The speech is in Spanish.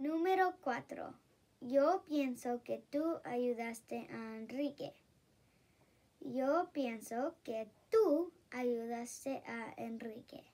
Número 4. Yo pienso que tú ayudaste a Enrique. Yo pienso que tú ayudaste a Enrique.